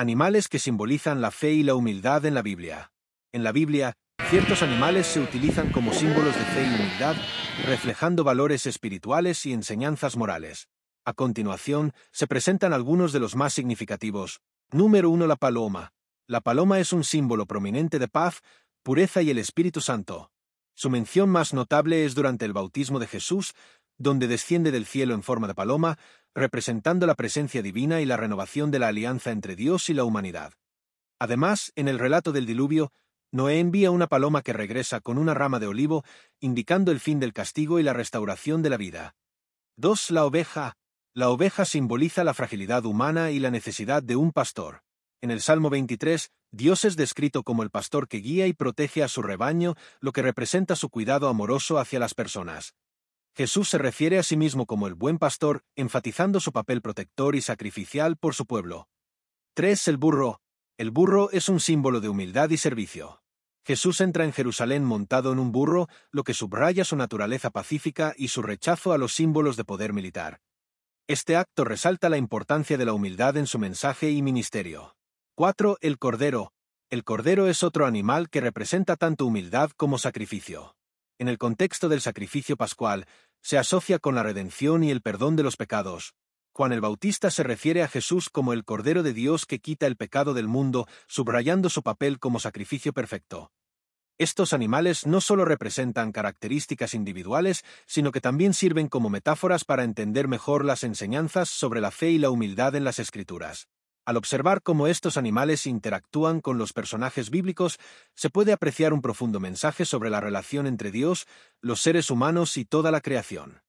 Animales que simbolizan la fe y la humildad en la Biblia. En la Biblia, ciertos animales se utilizan como símbolos de fe y humildad, reflejando valores espirituales y enseñanzas morales. A continuación, se presentan algunos de los más significativos. Número 1. La paloma. La paloma es un símbolo prominente de paz, pureza y el Espíritu Santo. Su mención más notable es durante el bautismo de Jesús, donde desciende del cielo en forma de paloma, representando la presencia divina y la renovación de la alianza entre Dios y la humanidad. Además, en el relato del diluvio, Noé envía una paloma que regresa con una rama de olivo, indicando el fin del castigo y la restauración de la vida. 2. La oveja. La oveja simboliza la fragilidad humana y la necesidad de un pastor. En el Salmo 23, Dios es descrito como el pastor que guía y protege a su rebaño, lo que representa su cuidado amoroso hacia las personas. Jesús se refiere a sí mismo como el buen pastor, enfatizando su papel protector y sacrificial por su pueblo. 3. El burro. El burro es un símbolo de humildad y servicio. Jesús entra en Jerusalén montado en un burro, lo que subraya su naturaleza pacífica y su rechazo a los símbolos de poder militar. Este acto resalta la importancia de la humildad en su mensaje y ministerio. 4. El cordero. El cordero es otro animal que representa tanto humildad como sacrificio en el contexto del sacrificio pascual, se asocia con la redención y el perdón de los pecados. Juan el Bautista se refiere a Jesús como el Cordero de Dios que quita el pecado del mundo, subrayando su papel como sacrificio perfecto. Estos animales no solo representan características individuales, sino que también sirven como metáforas para entender mejor las enseñanzas sobre la fe y la humildad en las Escrituras. Al observar cómo estos animales interactúan con los personajes bíblicos, se puede apreciar un profundo mensaje sobre la relación entre Dios, los seres humanos y toda la creación.